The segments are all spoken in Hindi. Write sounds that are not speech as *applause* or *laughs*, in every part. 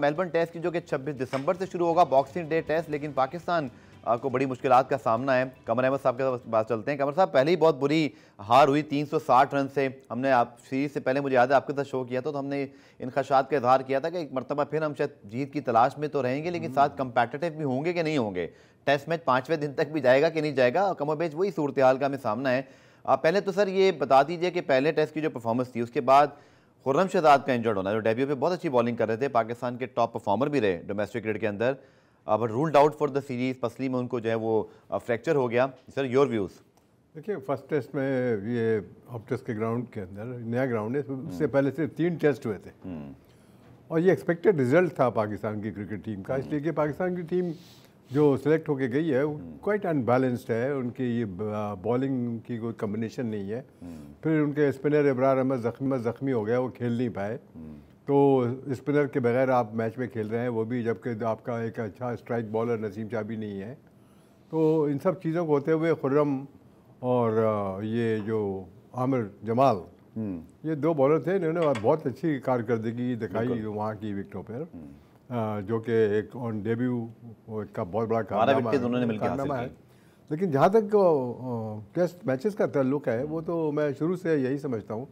मेलबर्न टेस्ट की जो कि 26 दिसंबर से शुरू होगा बॉक्सिंग डे टेस्ट लेकिन पाकिस्तान को बड़ी मुश्किल का सामना है कमर अहमद साहब के पास चलते हैं कमर साहब पहले ही बहुत बुरी हार हुई 360 रन से हमने आप सीरीज से पहले मुझे याद है आपके साथ शो किया था तो हमने इन खदशात का इजहार किया था कि एक मरतबा फिर हम शायद जीत की तलाश में तो रहेंगे लेकिन हम्म। साथ कंपेटेटिव भी होंगे कि नहीं होंगे टेस्ट मैच पाँचवें दिन तक भी जाएगा कि नहीं जाएगा और कमर बेच वही सूरत हाल का हमें सामना है पहले तो सर ये बता दीजिए कि पहले टेस्ट की जो परफॉर्मेंस थी उसके बाद खुर्रम शहजाद का इंजर्ड होना जो डेब्यू पे बहुत अच्छी बॉलिंग कर रहे थे पाकिस्तान के टॉप परफॉर्मर भी रहे डोमेस्टिक क्रिकेट के अंदर but ruled out for the series पसली में उनको जो है वो फ्रैक्चर हो गया सर योर व्यूज़ देखिए फर्स्ट टेस्ट में ये ऑप्टस के ग्राउंड के अंदर नया ग्राउंड है उससे पहले से तीन टेस्ट हुए थे हम्म। और ये एक्सपेक्टेड रिजल्ट था पाकिस्तान की क्रिकेट टीम का इसलिए कि पाकिस्तान की टीम जो सिलेक्ट होके गई है वो क्वाइट अनबैलेंस्ड है उनकी ये बॉलिंग की कोई कम्बिनेशन नहीं है फिर उनके स्पिनर इब्रार अहमद जख्मी जख्मी हो गया वो खेल नहीं पाए तो स्पिनर के बगैर आप मैच में खेल रहे हैं वो भी जबकि आपका एक अच्छा स्ट्राइक बॉलर नसीम शाह भी नहीं है तो इन सब चीज़ों को होते हुए खुर्रम और ये जो आमिर जमाल हम्म। ये दो बॉलर थे इन्होंने बहुत अच्छी कारकर्दगी दिखाई वहाँ की विकटों पर जो कि एक ऑन डेब्यू का बहुत बड़ा कारनामा कारनामा है लेकिन जहाँ तक टेस्ट मैचेस का तल्लुक है वो तो मैं शुरू से यही समझता हूँ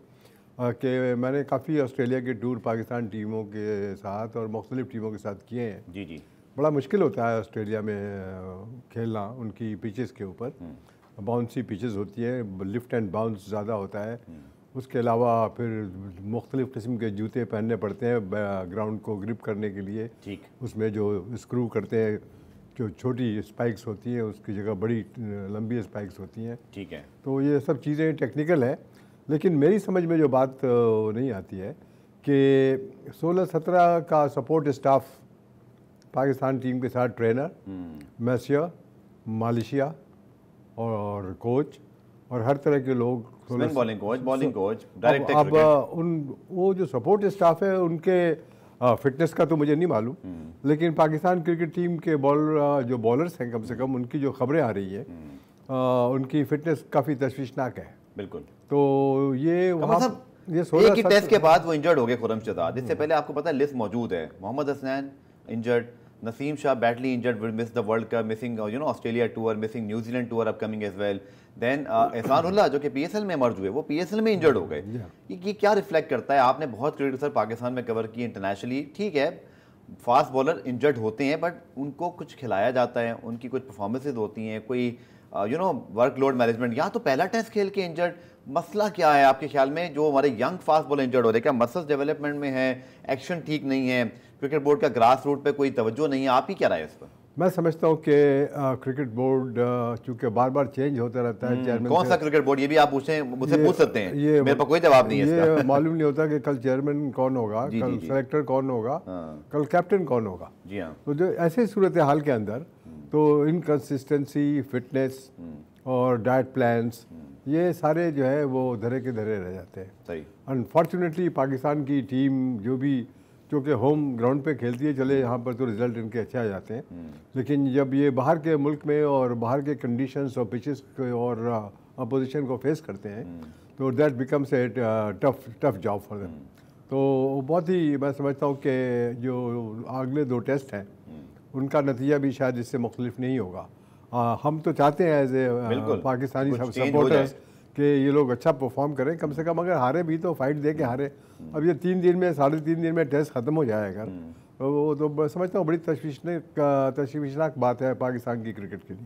कि मैंने काफ़ी ऑस्ट्रेलिया के टूर पाकिस्तान टीमों के साथ और मुख्तलिफ टीमों के साथ किए हैं जी जी बड़ा मुश्किल होता है ऑस्ट्रेलिया में खेलना उनकी पिचेस के ऊपर बाउंसी हम्म। पिचेस होती हैं लिफ्ट एंड बाउंस ज़्यादा होता है हम्म। उसके अलावा फिर मुख्तलिफ़ किस्म के जूते पहनने पड़ते हैं ग्राउंड को ग्रिप करने के लिए ठीक उसमें जो स्क्रू करते हैं जो छोटी स्पाइक्स होती हैं उसकी जगह बड़ी लंबी स्पाइक्स होती हैं ठीक है तो ये सब चीज़ें टेक्निकल हैं लेकिन मेरी समझ में जो बात नहीं आती है कि सोलह सत्रह का सपोर्ट स्टाफ पाकिस्तान टीम के साथ ट्रेनर हम्म। मैसिया मालिशिया और कोच और हर तरह के लोग अब उन वो जो सपोर्ट स्टाफ है उनके फिटनेस का तो मुझे नहीं मालूम हम्म। लेकिन पाकिस्तान क्रिकेट टीम के बॉलर जो बॉलर्स हैं कम से कम उनकी जो खबरें आ रही है हम्म। उनकी फिटनेस काफ़ी तश्वीशनाक है बिल्कुल तो ये तो मतलब ये एक ही टेस्ट के बाद वो इंजर्ड हो गए खुरम शजाद इससे हम्म। पहले आपको पता है लिस्ट मौजूद है Mohammad Hasnain injured Naseem Shah badly injured will miss the world cup missing you know Australia tour missing New Zealand tour upcoming as well then Ehsanullah जो कि पी एस एल में मर्ज हुए वो पी एस एल में इंजर्ड हो गए yeah. ये, ये क्या रिफ्लेक्ट करता है आपने बहुत क्रिकेट सर पाकिस्तान में कवर की इंटरनेशनली ठीक है फास्ट बॉलर इंजर्ड होते हैं बट उनको कुछ खिलाया जाता है उनकी कुछ परफॉर्मेंसेज होती हैं कोई यू नो वर्कलोड मैनेजमेंट या तो पहला टेस्ट खेल के इंजर्ड मसला क्या है आपके ख्याल में जो हमारे यंग फास्ट बॉलर इंजर्ड हो रहे हैं क्या मसल्स डेवलपमेंट में है एक्शन ठीक नहीं है क्रिकेट बोर्ड का ग्रास रूट पर कोई तवज्जो नहीं है आप ही क्या राय है इस पर मैं समझता हूँ कि क्रिकेट बोर्ड चूंकि बार बार चेंज होता रहता है हम्म। चेयरमैन कौन सा क्रिकेट बोर्ड ये भी आप पूछें मुझसे पूछ सकते हैं ये मेरे पर कोई जवाब नहीं है इसका मालूम नहीं होता कि कल चेयरमैन कौन होगा *laughs* जी, कल सेलेक्टर कौन होगा हाँ। कल कैप्टन कौन होगा जी हाँ तो जो ऐसे सूरत हाल के अंदर हम्म। तो इनकन्सिस्टेंसी हम्म। फिटनेस और डाइट प्लान्स ये सारे जो है वो धरे के धरे रह जाते हैं सही अनफॉर्चुनेटली पाकिस्तान की टीम जो भी क्योंकि होम ग्राउंड पे खेलती है चले यहाँ पर तो रिजल्ट इनके अच्छे आ जाते हैं लेकिन जब ये बाहर के मुल्क में और बाहर के कंडीशंस और पिचेस और अपोजिशन uh, को फेस करते हैं तो that becomes a tough tough job for them तो बहुत ही मैं समझता हूँ कि जो अगले दो टेस्ट हैं उनका नतीजा भी शायद इससे मुख्तलिफ नहीं होगा आ, uh, हम तो चाहते हैं as a uh, Pakistani supporters कि ये लोग अच्छा परफॉर्म करें कम से कम अगर हारे भी तो फाइट दे के हारे हम्म। अब ये तीन दिन में साढ़े तीन दिन में टेस्ट ख़त्म हो जाएगा हम्म। वो तो समझता हूँ बड़ी तशवीशनाक तशवीशनाक बात है पाकिस्तान की क्रिकेट के लिए